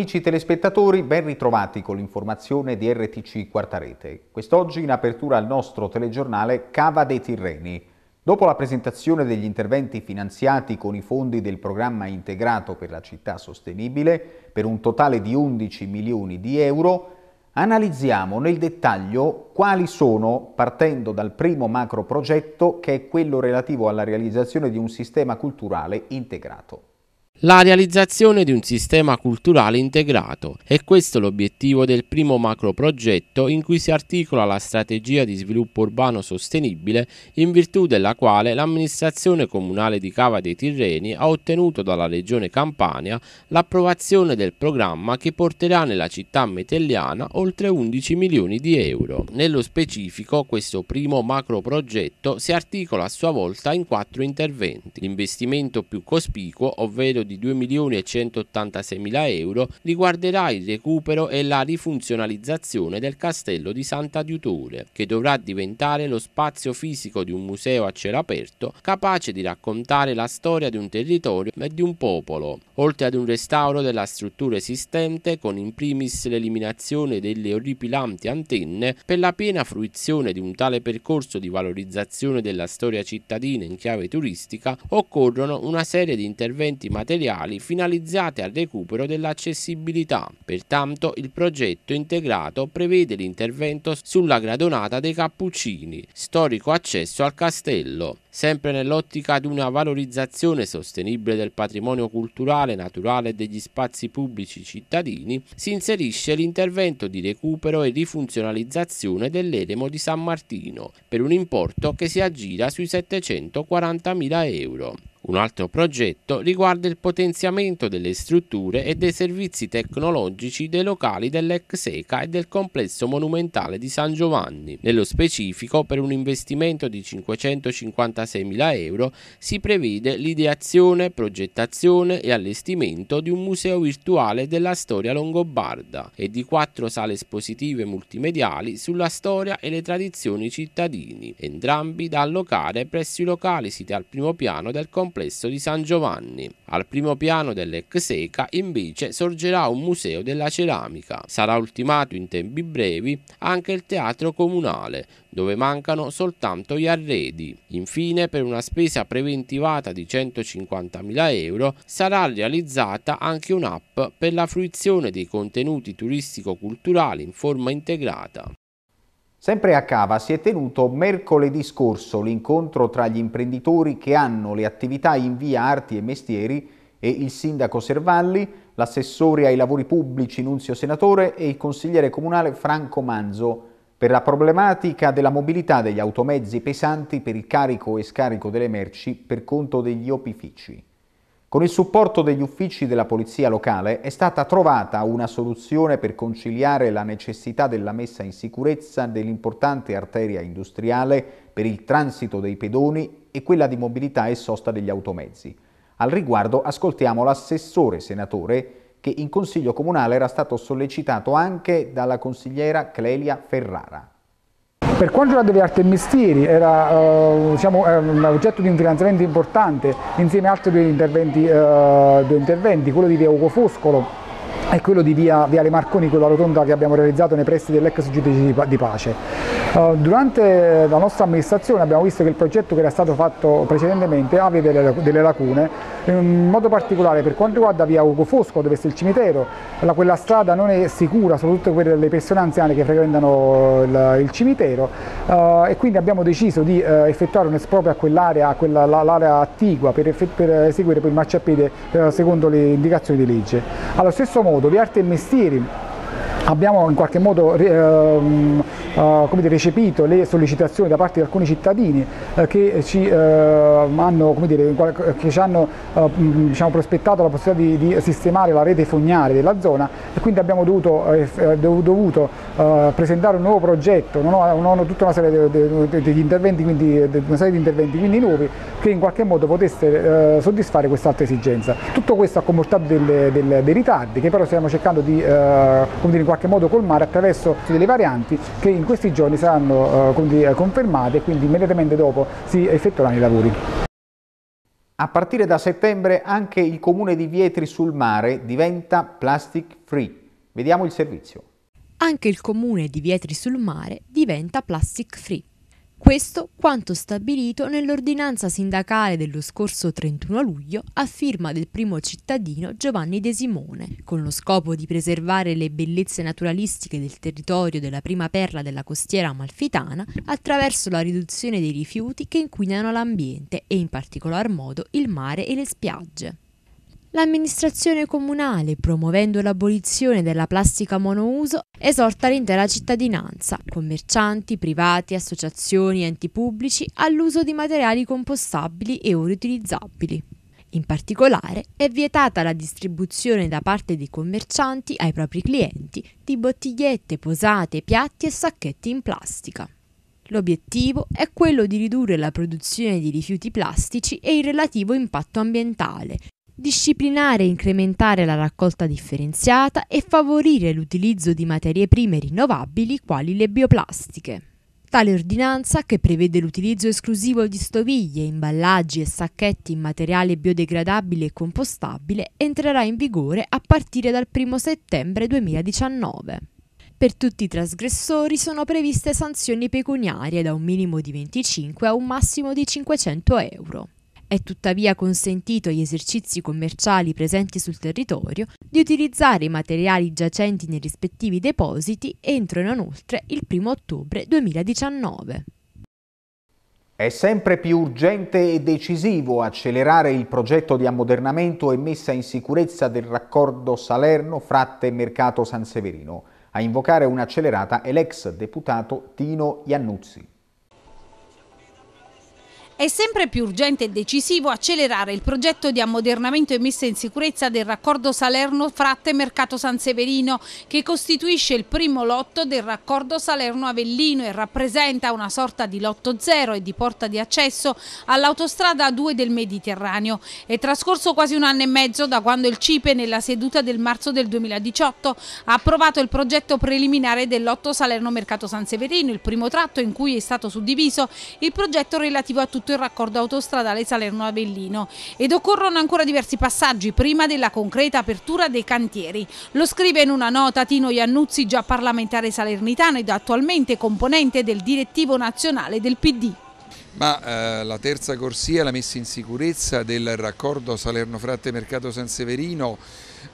Amici telespettatori, ben ritrovati con l'informazione di RTC Quarta Rete. Quest'oggi in apertura al nostro telegiornale Cava dei Tirreni. Dopo la presentazione degli interventi finanziati con i fondi del programma integrato per la città sostenibile, per un totale di 11 milioni di euro, analizziamo nel dettaglio quali sono, partendo dal primo macro progetto che è quello relativo alla realizzazione di un sistema culturale integrato la realizzazione di un sistema culturale integrato. E questo l'obiettivo del primo macro progetto in cui si articola la strategia di sviluppo urbano sostenibile in virtù della quale l'amministrazione comunale di Cava dei Tirreni ha ottenuto dalla regione Campania l'approvazione del programma che porterà nella città metelliana oltre 11 milioni di euro. Nello specifico questo primo macro progetto si articola a sua volta in quattro interventi. L'investimento più cospicuo, ovvero di 2 milioni e 186 mila euro riguarderà il recupero e la rifunzionalizzazione del castello di Santa Diutore, che dovrà diventare lo spazio fisico di un museo a cielo aperto capace di raccontare la storia di un territorio e di un popolo, oltre ad un restauro della struttura esistente con in primis l'eliminazione delle orripilanti antenne per la piena fruizione di un tale percorso di valorizzazione della storia cittadina in chiave turistica occorrono una serie di interventi materiali materiali finalizzate al recupero dell'accessibilità. Pertanto il progetto integrato prevede l'intervento sulla gradonata dei Cappuccini, storico accesso al castello sempre nell'ottica di una valorizzazione sostenibile del patrimonio culturale, naturale e degli spazi pubblici cittadini, si inserisce l'intervento di recupero e rifunzionalizzazione dell'eremo di San Martino, per un importo che si aggira sui 740.000 euro. Un altro progetto riguarda il potenziamento delle strutture e dei servizi tecnologici dei locali dell'ex ECA e del complesso monumentale di San Giovanni, nello specifico per un investimento di 550 46.000 euro, si prevede l'ideazione, progettazione e allestimento di un museo virtuale della storia longobarda e di quattro sale espositive multimediali sulla storia e le tradizioni cittadini, entrambi da allocare presso i locali siti al primo piano del complesso di San Giovanni. Al primo piano dell'Ecseca invece sorgerà un museo della ceramica. Sarà ultimato in tempi brevi anche il teatro comunale, dove mancano soltanto gli arredi. Infine infine per una spesa preventivata di 150.000 euro sarà realizzata anche un'app per la fruizione dei contenuti turistico-culturali in forma integrata. Sempre a Cava si è tenuto mercoledì scorso l'incontro tra gli imprenditori che hanno le attività in via arti e mestieri e il sindaco Servalli, l'assessore ai lavori pubblici Nunzio Senatore e il consigliere comunale Franco Manzo, per la problematica della mobilità degli automezzi pesanti per il carico e scarico delle merci per conto degli opifici. Con il supporto degli uffici della Polizia locale è stata trovata una soluzione per conciliare la necessità della messa in sicurezza dell'importante arteria industriale per il transito dei pedoni e quella di mobilità e sosta degli automezzi. Al riguardo ascoltiamo l'assessore senatore che in Consiglio Comunale era stato sollecitato anche dalla consigliera Clelia Ferrara. Per quanto riguarda le arti e mestieri, era eh, diciamo, un oggetto di un finanziamento importante insieme ad altri due interventi, eh, due interventi quello di via Ugo Foscolo e quello di via, Le Marconi, quella rotonda che abbiamo realizzato nei pressi dell'ex giudice di Pace. Eh, durante la nostra amministrazione abbiamo visto che il progetto che era stato fatto precedentemente aveva delle, delle lacune, in modo particolare per quanto riguarda via Ugo Fosco, dove sta il cimitero, la, quella strada non è sicura, soprattutto per le persone anziane che frequentano il, il cimitero uh, e quindi abbiamo deciso di uh, effettuare un esproprio a quell'area, l'area attigua per, per, eseguire poi il marciapiede uh, secondo le indicazioni di legge. Allo stesso modo, via Arte e Mestieri abbiamo in qualche modo ehm, eh, come dire, recepito le sollecitazioni da parte di alcuni cittadini eh, eh, che ci hanno, dire, che ci hanno diciamo, prospettato la possibilità di, di, sistemare la rete fognaria della zona e quindi abbiamo dovuto, dovuto presentare un nuovo progetto, tutta una serie di, interventi, quindi, nuovi che in qualche modo potesse soddisfare quest'altra esigenza. Tutto questo ha comportato delle, delle, dei ritardi che però stiamo cercando di dire, in qualche modo colmare attraverso delle varianti che in questi giorni saranno eh, confermate e quindi immediatamente dopo si effettueranno i lavori. A partire da settembre anche il comune di Vietri sul Mare diventa plastic free. Vediamo il servizio. Anche il comune di Vietri sul Mare diventa plastic free. Questo quanto stabilito nell'ordinanza sindacale dello scorso 31 luglio a firma del primo cittadino Giovanni De Simone, con lo scopo di preservare le bellezze naturalistiche del territorio della prima perla della costiera amalfitana attraverso la riduzione dei rifiuti che inquinano l'ambiente e in particolar modo il mare e le spiagge. L'amministrazione comunale, promuovendo l'abolizione della plastica monouso, esorta l'intera cittadinanza, commercianti, privati, associazioni, enti pubblici, all'uso di materiali compostabili e riutilizzabili. In particolare è vietata la distribuzione da parte dei commercianti ai propri clienti di bottigliette, posate, piatti e sacchetti in plastica. L'obiettivo è quello di ridurre la produzione di rifiuti plastici e il relativo impatto ambientale, disciplinare e incrementare la raccolta differenziata e favorire l'utilizzo di materie prime rinnovabili quali le bioplastiche. Tale ordinanza, che prevede l'utilizzo esclusivo di stoviglie, imballaggi e sacchetti in materiale biodegradabile e compostabile, entrerà in vigore a partire dal 1 settembre 2019. Per tutti i trasgressori sono previste sanzioni pecuniarie da un minimo di 25 a un massimo di 500 euro. È tuttavia consentito agli esercizi commerciali presenti sul territorio di utilizzare i materiali giacenti nei rispettivi depositi entro e non oltre il 1 ottobre 2019. È sempre più urgente e decisivo accelerare il progetto di ammodernamento e messa in sicurezza del raccordo Salerno-Fratte Mercato San Severino. A invocare un'accelerata è l'ex deputato Tino Iannuzzi. È sempre più urgente e decisivo accelerare il progetto di ammodernamento e messa in sicurezza del raccordo Salerno-Fratte Mercato San Severino, che costituisce il primo lotto del raccordo Salerno-Avellino e rappresenta una sorta di lotto zero e di porta di accesso all'autostrada 2 del Mediterraneo. È trascorso quasi un anno e mezzo da quando il CIPE, nella seduta del marzo del 2018, ha approvato il progetto preliminare del lotto Salerno-Mercato San Severino, il primo tratto in cui è stato suddiviso il progetto relativo a tutto tutto il raccordo autostradale Salerno-Avellino ed occorrono ancora diversi passaggi prima della concreta apertura dei cantieri. Lo scrive in una nota Tino Iannuzzi, già parlamentare salernitano ed attualmente componente del direttivo nazionale del PD. Ma eh, la terza corsia, la messa in sicurezza del raccordo Salerno-Fratte Mercato San Severino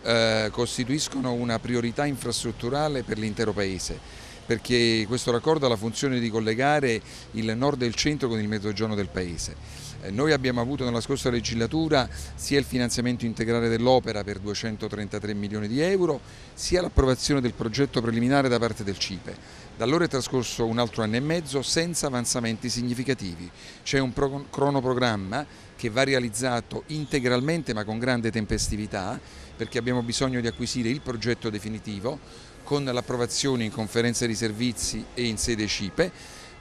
eh, costituiscono una priorità infrastrutturale per l'intero Paese perché questo raccordo ha la funzione di collegare il nord e il centro con il mezzogiorno del paese. Eh, noi abbiamo avuto nella scorsa legislatura sia il finanziamento integrale dell'opera per 233 milioni di euro, sia l'approvazione del progetto preliminare da parte del CIPE. Da allora è trascorso un altro anno e mezzo senza avanzamenti significativi. C'è un cronoprogramma che va realizzato integralmente ma con grande tempestività perché abbiamo bisogno di acquisire il progetto definitivo, con l'approvazione in conferenza di servizi e in sede CIPE.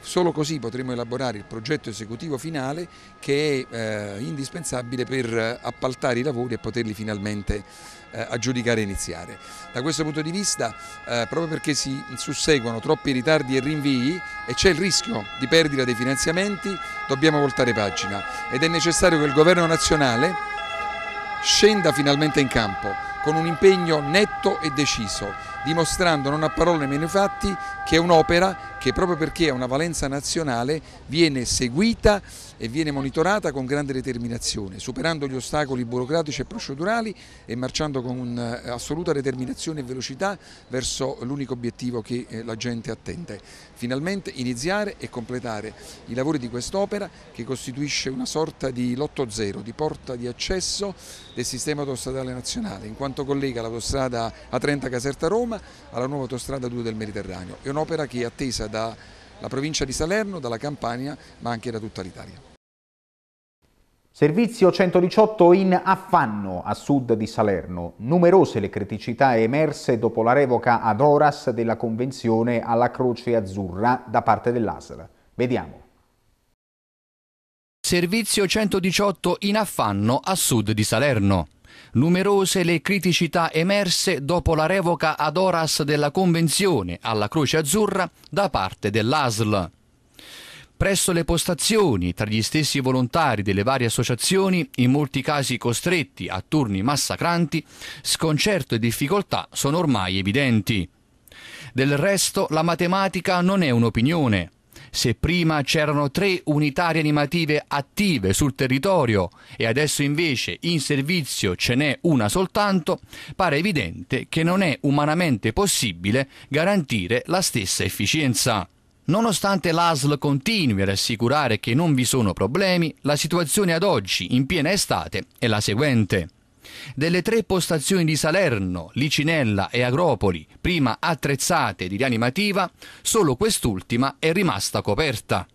Solo così potremo elaborare il progetto esecutivo finale che è eh, indispensabile per appaltare i lavori e poterli finalmente eh, aggiudicare e iniziare. Da questo punto di vista, eh, proprio perché si susseguono troppi ritardi e rinvii e c'è il rischio di perdita dei finanziamenti, dobbiamo voltare pagina ed è necessario che il governo nazionale scenda finalmente in campo con un impegno netto e deciso dimostrando non a parole ma nei fatti che è un'opera che proprio perché ha una valenza nazionale viene seguita e viene monitorata con grande determinazione, superando gli ostacoli burocratici e procedurali e marciando con eh, assoluta determinazione e velocità verso l'unico obiettivo che eh, la gente attende. Finalmente iniziare e completare i lavori di quest'opera che costituisce una sorta di lotto zero, di porta di accesso del sistema autostradale nazionale, in quanto collega l'autostrada A30 Caserta Roma alla nuova autostrada 2 del Mediterraneo. È un'opera che è attesa dalla provincia di Salerno, dalla Campania ma anche da tutta l'Italia. Servizio 118 in affanno a sud di Salerno. Numerose le criticità emerse dopo la revoca ad Horas della convenzione alla Croce Azzurra da parte dell'ASL. Vediamo. Servizio 118 in affanno a sud di Salerno. Numerose le criticità emerse dopo la revoca ad horas della convenzione alla Croce Azzurra da parte dell'ASL. Presso le postazioni, tra gli stessi volontari delle varie associazioni, in molti casi costretti a turni massacranti, sconcerto e difficoltà sono ormai evidenti. Del resto la matematica non è un'opinione, se prima c'erano tre unità rianimative attive sul territorio e adesso invece in servizio ce n'è una soltanto, pare evidente che non è umanamente possibile garantire la stessa efficienza. Nonostante l'ASL continui ad assicurare che non vi sono problemi, la situazione ad oggi, in piena estate, è la seguente. Delle tre postazioni di Salerno, Licinella e Agropoli, prima attrezzate di rianimativa, solo quest'ultima è rimasta coperta.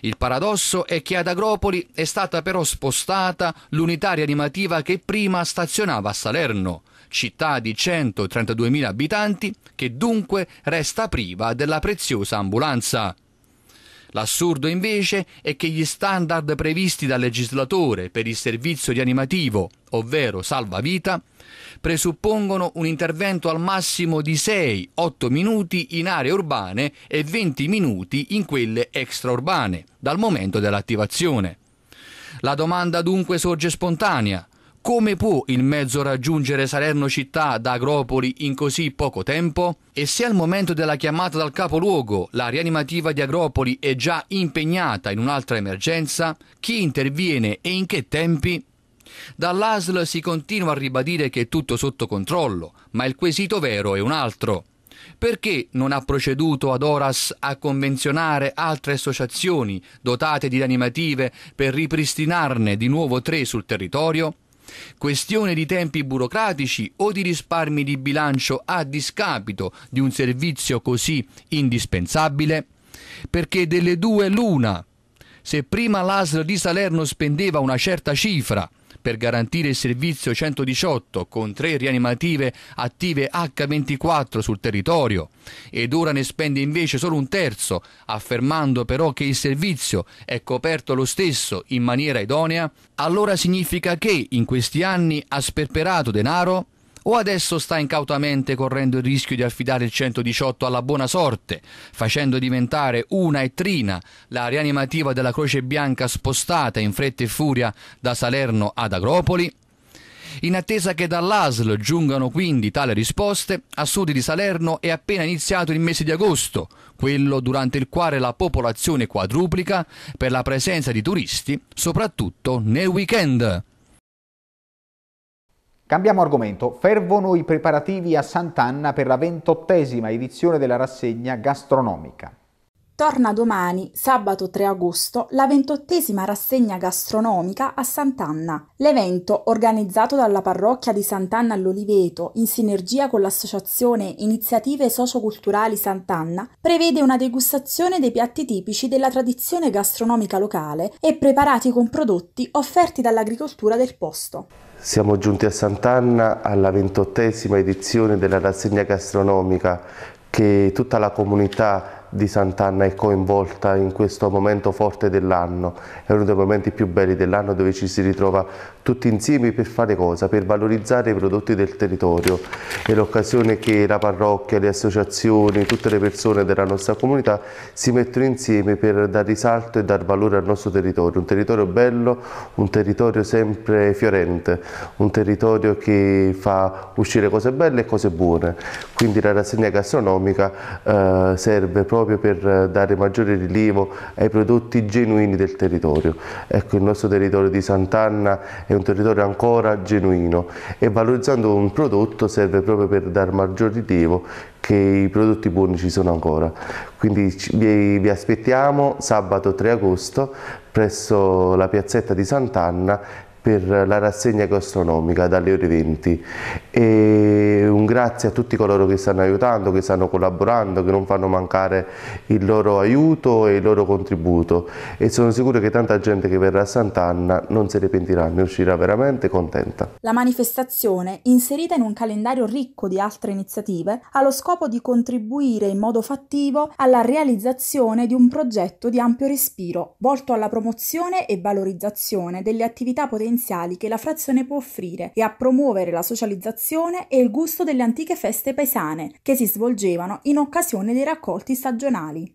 Il paradosso è che ad Agropoli è stata però spostata l'unità rianimativa che prima stazionava a Salerno, città di 132.000 abitanti, che dunque resta priva della preziosa ambulanza. L'assurdo invece è che gli standard previsti dal legislatore per il servizio rianimativo, ovvero salvavita, presuppongono un intervento al massimo di 6-8 minuti in aree urbane e 20 minuti in quelle extraurbane, dal momento dell'attivazione. La domanda dunque sorge spontanea. Come può il mezzo raggiungere Salerno città da Agropoli in così poco tempo? E se al momento della chiamata dal capoluogo la rianimativa di Agropoli è già impegnata in un'altra emergenza, chi interviene e in che tempi? Dall'ASL si continua a ribadire che è tutto sotto controllo, ma il quesito vero è un altro. Perché non ha proceduto ad Oras a convenzionare altre associazioni dotate di rianimative per ripristinarne di nuovo tre sul territorio? Questione di tempi burocratici o di risparmi di bilancio a discapito di un servizio così indispensabile? Perché delle due l'una. Se prima l'ASL di Salerno spendeva una certa cifra per garantire il servizio 118 con tre rianimative attive H24 sul territorio ed ora ne spende invece solo un terzo, affermando però che il servizio è coperto lo stesso in maniera idonea, allora significa che in questi anni ha sperperato denaro o adesso sta incautamente correndo il rischio di affidare il 118 alla buona sorte, facendo diventare una e Trina la rianimativa della Croce Bianca spostata in fretta e furia da Salerno ad Agropoli? In attesa che dall'ASL giungano quindi tale risposte, a sud di Salerno è appena iniziato il mese di agosto, quello durante il quale la popolazione quadruplica per la presenza di turisti, soprattutto nel weekend. Cambiamo argomento. Fervono i preparativi a Sant'Anna per la ventottesima edizione della rassegna gastronomica. Torna domani, sabato 3 agosto, la ventottesima rassegna gastronomica a Sant'Anna. L'evento, organizzato dalla parrocchia di Sant'Anna all'Oliveto in sinergia con l'associazione Iniziative Socioculturali Sant'Anna, prevede una degustazione dei piatti tipici della tradizione gastronomica locale e preparati con prodotti offerti dall'agricoltura del posto. Siamo giunti a Sant'Anna alla ventottesima edizione della rassegna gastronomica che tutta la comunità di Sant'Anna è coinvolta in questo momento forte dell'anno, è uno dei momenti più belli dell'anno dove ci si ritrova tutti insieme per fare cosa? Per valorizzare i prodotti del territorio È l'occasione che la parrocchia, le associazioni, tutte le persone della nostra comunità si mettono insieme per dare risalto e dar valore al nostro territorio, un territorio bello, un territorio sempre fiorente, un territorio che fa uscire cose belle e cose buone, quindi la rassegna gastronomica eh, serve proprio per dare maggiore rilievo ai prodotti genuini del territorio. Ecco, il nostro territorio di Sant'Anna è un territorio ancora genuino e valorizzando un prodotto serve proprio per dare maggior rilievo che i prodotti buoni ci sono ancora. Quindi vi aspettiamo sabato 3 agosto presso la piazzetta di Sant'Anna per la rassegna gastronomica dalle ore 20 e un grazie a tutti coloro che stanno aiutando, che stanno collaborando, che non fanno mancare il loro aiuto e il loro contributo e sono sicuro che tanta gente che verrà a Sant'Anna non se ne pentirà, ne uscirà veramente contenta. La manifestazione, inserita in un calendario ricco di altre iniziative, ha lo scopo di contribuire in modo fattivo alla realizzazione di un progetto di ampio respiro volto alla promozione e valorizzazione delle attività potenziali potenziali che la frazione può offrire e a promuovere la socializzazione e il gusto delle antiche feste paesane che si svolgevano in occasione dei raccolti stagionali.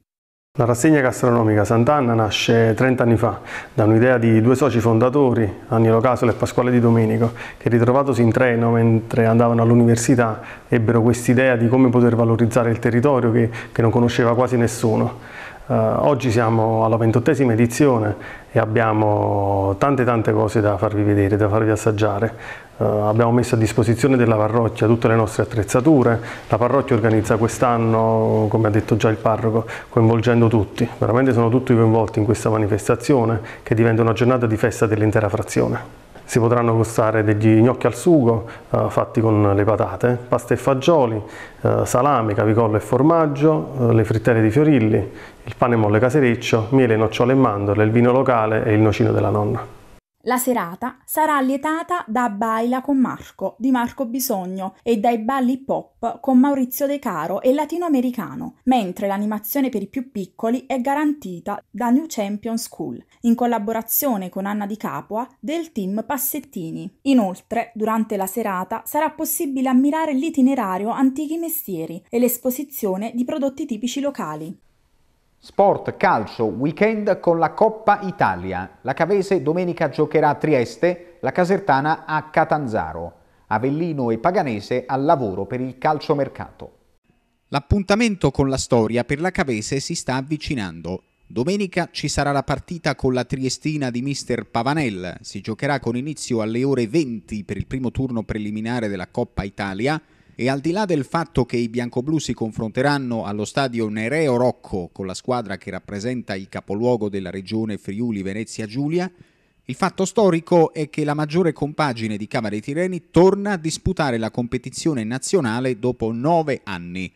La rassegna gastronomica Sant'Anna nasce 30 anni fa da un'idea di due soci fondatori, Agnolo Casole e Pasquale Di Domenico, che ritrovatosi in treno mentre andavano all'università ebbero quest'idea di come poter valorizzare il territorio che, che non conosceva quasi nessuno. Eh, oggi siamo alla ventottesima edizione e abbiamo tante tante cose da farvi vedere, da farvi assaggiare. Eh, abbiamo messo a disposizione della parrocchia tutte le nostre attrezzature, la parrocchia organizza quest'anno, come ha detto già il parroco, coinvolgendo tutti. Veramente sono tutti coinvolti in questa manifestazione che diventa una giornata di festa dell'intera frazione si potranno gustare degli gnocchi al sugo eh, fatti con le patate, pasta e fagioli, eh, salame, cavicollo e formaggio, eh, le frittelle di fiorilli, il pane molle casereccio, miele, nocciole e mandorle, il vino locale e il nocino della nonna. La serata sarà allietata da Baila con Marco di Marco Bisogno e dai balli pop con Maurizio De Caro e Latinoamericano, mentre l'animazione per i più piccoli è garantita da New Champion School in collaborazione con Anna Di Capua del team Passettini. Inoltre, durante la serata sarà possibile ammirare l'itinerario Antichi Mestieri e l'esposizione di prodotti tipici locali. Sport Calcio Weekend con la Coppa Italia. La Cavese domenica giocherà a Trieste, la Casertana a Catanzaro. Avellino e Paganese al lavoro per il calciomercato. L'appuntamento con la storia per la Cavese si sta avvicinando. Domenica ci sarà la partita con la Triestina di mister Pavanel. Si giocherà con inizio alle ore 20 per il primo turno preliminare della Coppa Italia e al di là del fatto che i biancoblù si confronteranno allo stadio Nereo Rocco con la squadra che rappresenta il capoluogo della regione Friuli Venezia Giulia, il fatto storico è che la maggiore compagine di Cava dei Tireni torna a disputare la competizione nazionale dopo nove anni.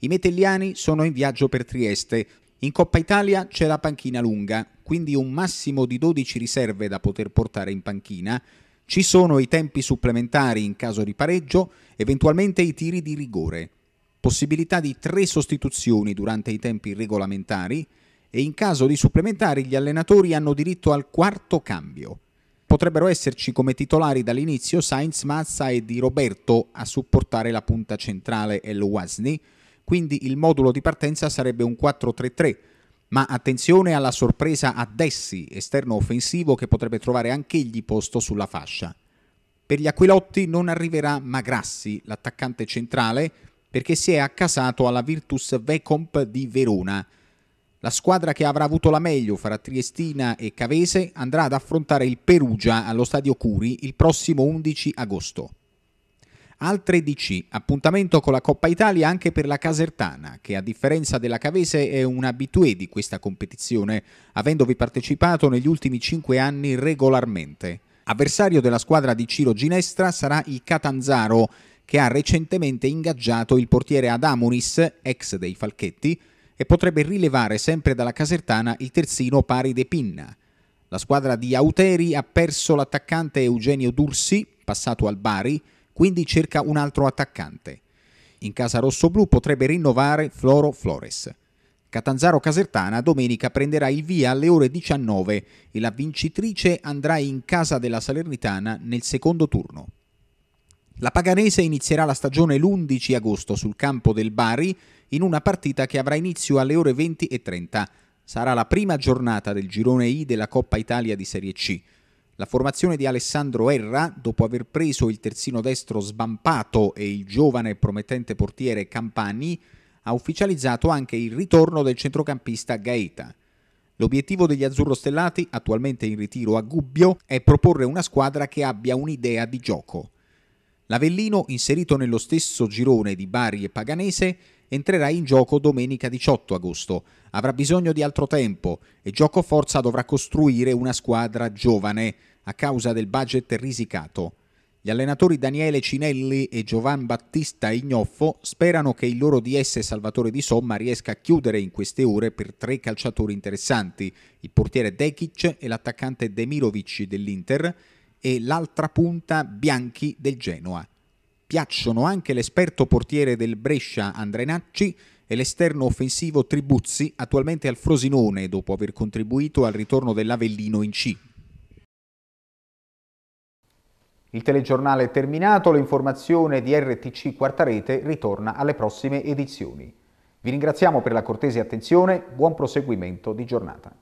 I metelliani sono in viaggio per Trieste. In Coppa Italia c'è la panchina lunga, quindi un massimo di 12 riserve da poter portare in panchina, ci sono i tempi supplementari in caso di pareggio, eventualmente i tiri di rigore, possibilità di tre sostituzioni durante i tempi regolamentari e in caso di supplementari gli allenatori hanno diritto al quarto cambio. Potrebbero esserci come titolari dall'inizio Sainz Mazza e Di Roberto a supportare la punta centrale El Wasni, quindi il modulo di partenza sarebbe un 4-3-3 ma attenzione alla sorpresa a Dessi, esterno offensivo che potrebbe trovare anch'egli posto sulla fascia. Per gli Aquilotti non arriverà Magrassi, l'attaccante centrale, perché si è accasato alla Virtus Vecomp di Verona. La squadra che avrà avuto la meglio fra Triestina e Cavese andrà ad affrontare il Perugia allo stadio Curi il prossimo 11 agosto. Altre DC, appuntamento con la Coppa Italia anche per la Casertana, che a differenza della Cavese è un abitué di questa competizione, avendovi partecipato negli ultimi cinque anni regolarmente. Avversario della squadra di Ciro Ginestra sarà il Catanzaro, che ha recentemente ingaggiato il portiere Adamonis, ex dei Falchetti, e potrebbe rilevare sempre dalla Casertana il terzino pari De Pinna. La squadra di Auteri ha perso l'attaccante Eugenio Dursi, passato al Bari, quindi cerca un altro attaccante. In casa rossoblù potrebbe rinnovare Floro Flores. Catanzaro Casertana domenica prenderà il via alle ore 19 e la vincitrice andrà in casa della Salernitana nel secondo turno. La Paganese inizierà la stagione l'11 agosto sul campo del Bari in una partita che avrà inizio alle ore 20.30. Sarà la prima giornata del girone I della Coppa Italia di Serie C. La formazione di Alessandro Erra, dopo aver preso il terzino destro sbampato e il giovane e promettente portiere Campani, ha ufficializzato anche il ritorno del centrocampista Gaeta. L'obiettivo degli Azzurro Stellati, attualmente in ritiro a Gubbio, è proporre una squadra che abbia un'idea di gioco. L'Avellino, inserito nello stesso girone di Bari e Paganese, entrerà in gioco domenica 18 agosto. Avrà bisogno di altro tempo e Giocoforza dovrà costruire una squadra giovane a causa del budget risicato. Gli allenatori Daniele Cinelli e Giovan Battista Ignoffo sperano che il loro DS Salvatore Di Somma riesca a chiudere in queste ore per tre calciatori interessanti, il portiere Dekic e l'attaccante Demirovic dell'Inter e l'altra punta Bianchi del Genoa piacciono anche l'esperto portiere del Brescia Andrenacci e l'esterno offensivo Tribuzzi, attualmente al Frosinone dopo aver contribuito al ritorno dell'Avellino in C. Il telegiornale è terminato, l'informazione di RTC Quarta Rete ritorna alle prossime edizioni. Vi ringraziamo per la cortese attenzione, buon proseguimento di giornata.